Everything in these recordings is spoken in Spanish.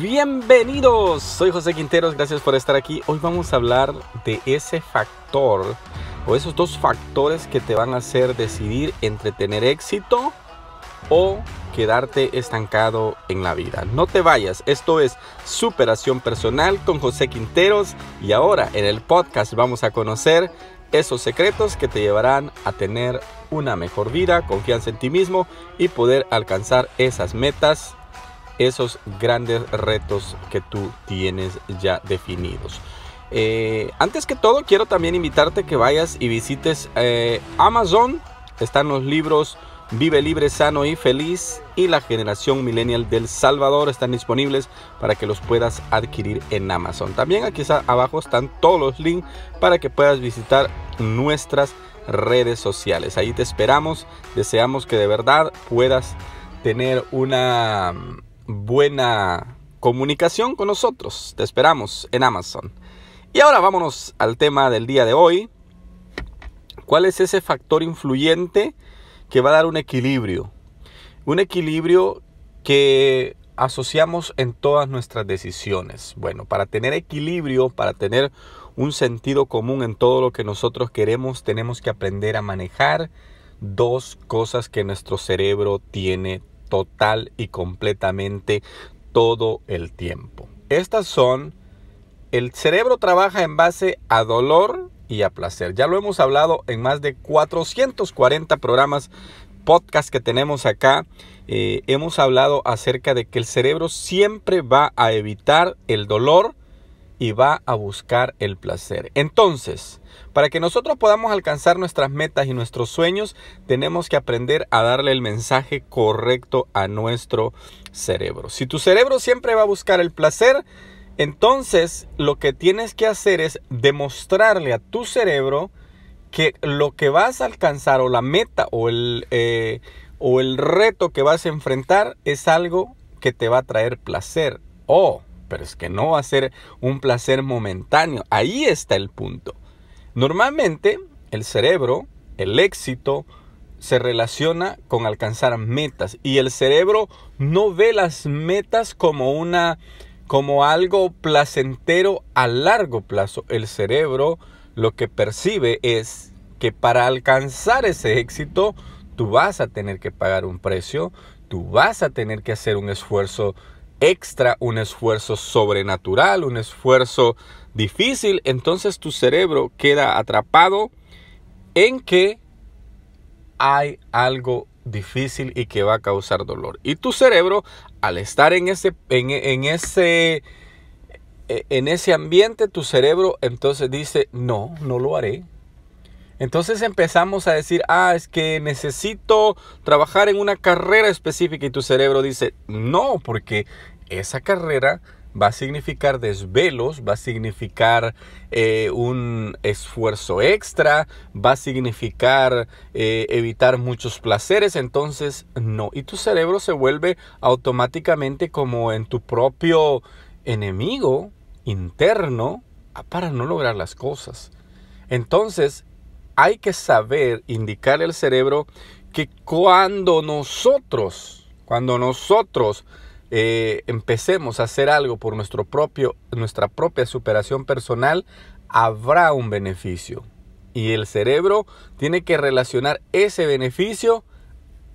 Bienvenidos, soy José Quinteros, gracias por estar aquí. Hoy vamos a hablar de ese factor o esos dos factores que te van a hacer decidir entre tener éxito o quedarte estancado en la vida. No te vayas, esto es Superación Personal con José Quinteros y ahora en el podcast vamos a conocer esos secretos que te llevarán a tener una mejor vida, confianza en ti mismo y poder alcanzar esas metas esos grandes retos que tú tienes ya definidos. Eh, antes que todo, quiero también invitarte que vayas y visites eh, Amazon. Están los libros Vive Libre, Sano y Feliz y la generación millennial del Salvador están disponibles para que los puedas adquirir en Amazon. También aquí abajo están todos los links para que puedas visitar nuestras redes sociales. Ahí te esperamos. Deseamos que de verdad puedas tener una buena comunicación con nosotros. Te esperamos en Amazon. Y ahora vámonos al tema del día de hoy. ¿Cuál es ese factor influyente que va a dar un equilibrio? Un equilibrio que asociamos en todas nuestras decisiones. Bueno, para tener equilibrio, para tener un sentido común en todo lo que nosotros queremos, tenemos que aprender a manejar dos cosas que nuestro cerebro tiene total y completamente todo el tiempo. Estas son, el cerebro trabaja en base a dolor y a placer. Ya lo hemos hablado en más de 440 programas, podcast que tenemos acá. Eh, hemos hablado acerca de que el cerebro siempre va a evitar el dolor y va a buscar el placer. Entonces, para que nosotros podamos alcanzar nuestras metas y nuestros sueños, tenemos que aprender a darle el mensaje correcto a nuestro cerebro. Si tu cerebro siempre va a buscar el placer, entonces lo que tienes que hacer es demostrarle a tu cerebro que lo que vas a alcanzar o la meta o el, eh, o el reto que vas a enfrentar es algo que te va a traer placer. O pero es que no va a ser un placer momentáneo. Ahí está el punto. Normalmente el cerebro, el éxito, se relaciona con alcanzar metas y el cerebro no ve las metas como una como algo placentero a largo plazo. El cerebro lo que percibe es que para alcanzar ese éxito tú vas a tener que pagar un precio, tú vas a tener que hacer un esfuerzo extra, un esfuerzo sobrenatural, un esfuerzo difícil, entonces tu cerebro queda atrapado en que hay algo difícil y que va a causar dolor. Y tu cerebro, al estar en ese, en, ese, e, en ese ambiente, tu cerebro entonces dice, no, no lo haré, entonces empezamos a decir, ah, es que necesito trabajar en una carrera específica y tu cerebro dice, no, porque esa carrera va a significar desvelos, va a significar eh, un esfuerzo extra, va a significar eh, evitar muchos placeres, entonces no. Y tu cerebro se vuelve automáticamente como en tu propio enemigo interno ah, para no lograr las cosas. Entonces, hay que saber indicar al cerebro que cuando nosotros, cuando nosotros eh, empecemos a hacer algo por nuestro propio, nuestra propia superación personal, habrá un beneficio. Y el cerebro tiene que relacionar ese beneficio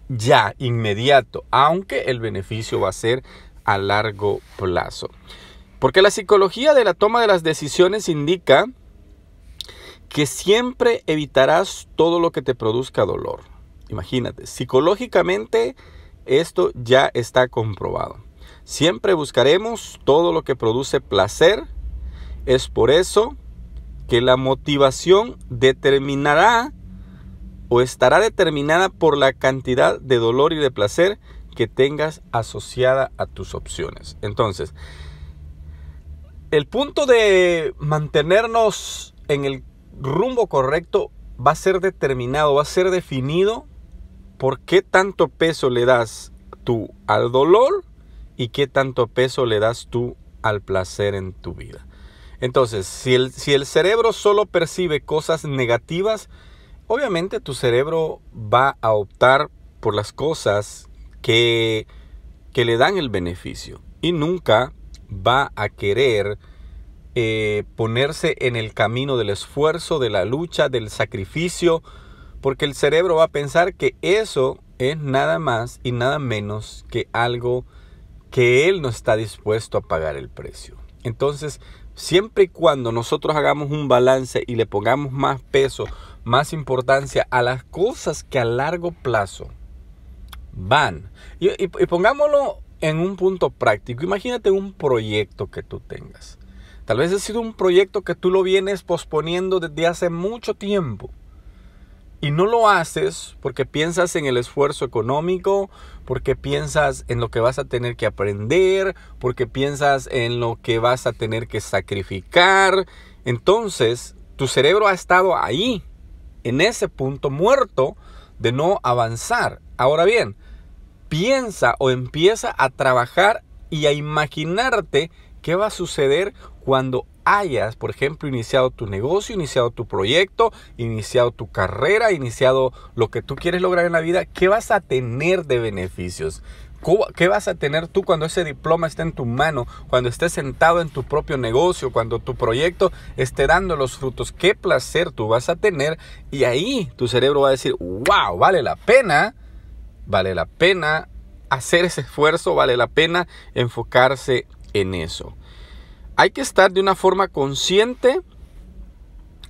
ya, inmediato, aunque el beneficio va a ser a largo plazo. Porque la psicología de la toma de las decisiones indica que siempre evitarás todo lo que te produzca dolor. Imagínate, psicológicamente esto ya está comprobado. Siempre buscaremos todo lo que produce placer. Es por eso que la motivación determinará o estará determinada por la cantidad de dolor y de placer que tengas asociada a tus opciones. Entonces, el punto de mantenernos en el rumbo correcto va a ser determinado, va a ser definido por qué tanto peso le das tú al dolor y qué tanto peso le das tú al placer en tu vida. Entonces, si el, cerebro solo percibe cosas negativas, obviamente tu cerebro va a optar por las cosas que, que le dan el beneficio y nunca va a querer eh, ponerse en el camino del esfuerzo, de la lucha, del sacrificio, porque el cerebro va a pensar que eso es nada más y nada menos que algo que él no está dispuesto a pagar el precio. Entonces, siempre y cuando nosotros hagamos un balance y le pongamos más peso, más importancia a las cosas que a largo plazo van, y pongámoslo en un punto práctico, imagínate un proyecto que tú tengas Tal vez ha sido un proyecto que tú lo vienes posponiendo desde hace mucho tiempo. Y no lo haces porque piensas en el esfuerzo económico, porque piensas en lo que vas a tener que aprender, porque piensas en lo que vas a tener que sacrificar. Entonces, tu cerebro ha estado ahí, en ese punto muerto de no avanzar. Ahora bien, piensa o empieza a trabajar y a imaginarte qué va a suceder cuando hayas, por ejemplo, iniciado tu negocio, iniciado tu proyecto, iniciado tu carrera, iniciado lo que tú quieres lograr en la vida, ¿qué vas a tener de beneficios? ¿Qué vas a tener tú cuando ese diploma esté en tu mano, cuando estés sentado en tu propio negocio, cuando tu proyecto esté dando los frutos? ¿Qué placer tú vas a tener? Y ahí tu cerebro va a decir, wow, vale la pena, vale la pena hacer ese esfuerzo, vale la pena enfocarse en eso hay que estar de una forma consciente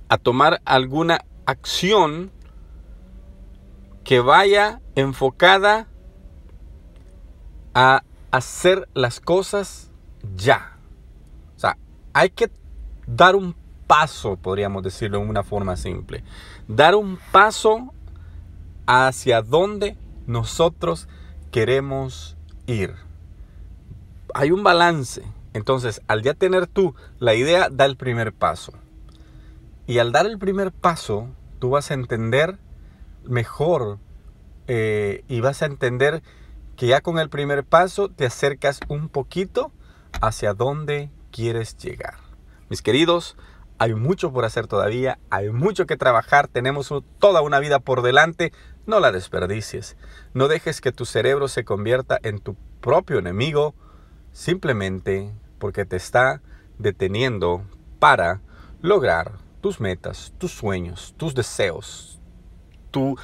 a tomar alguna acción que vaya enfocada a hacer las cosas ya. O sea, hay que dar un paso, podríamos decirlo en una forma simple. Dar un paso hacia donde nosotros queremos ir. Hay un balance. Entonces, al ya tener tú la idea, da el primer paso. Y al dar el primer paso, tú vas a entender mejor eh, y vas a entender que ya con el primer paso te acercas un poquito hacia dónde quieres llegar. Mis queridos, hay mucho por hacer todavía, hay mucho que trabajar, tenemos toda una vida por delante, no la desperdicies. No dejes que tu cerebro se convierta en tu propio enemigo simplemente porque te está deteniendo para lograr tus metas, tus sueños, tus deseos, tu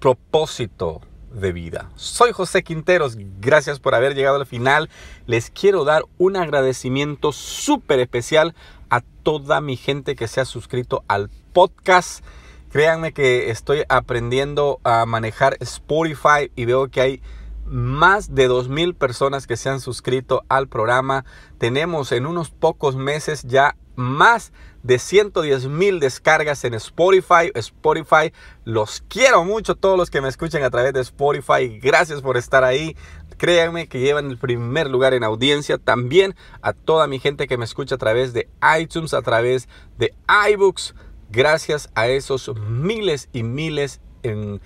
propósito de vida. Soy José Quinteros, gracias por haber llegado al final. Les quiero dar un agradecimiento súper especial a toda mi gente que se ha suscrito al podcast. Créanme que estoy aprendiendo a manejar Spotify y veo que hay más de 2.000 personas que se han suscrito al programa. Tenemos en unos pocos meses ya más de 110 mil descargas en Spotify. Spotify, los quiero mucho todos los que me escuchen a través de Spotify. Gracias por estar ahí. Créanme que llevan el primer lugar en audiencia. También a toda mi gente que me escucha a través de iTunes, a través de iBooks. Gracias a esos miles y miles eh,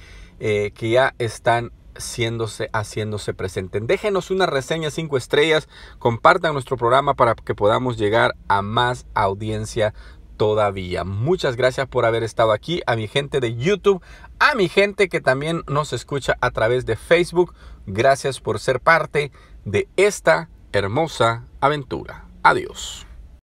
que ya están Haciéndose, haciéndose presenten. Déjenos una reseña 5 estrellas, compartan nuestro programa para que podamos llegar a más audiencia todavía. Muchas gracias por haber estado aquí, a mi gente de YouTube, a mi gente que también nos escucha a través de Facebook. Gracias por ser parte de esta hermosa aventura. Adiós.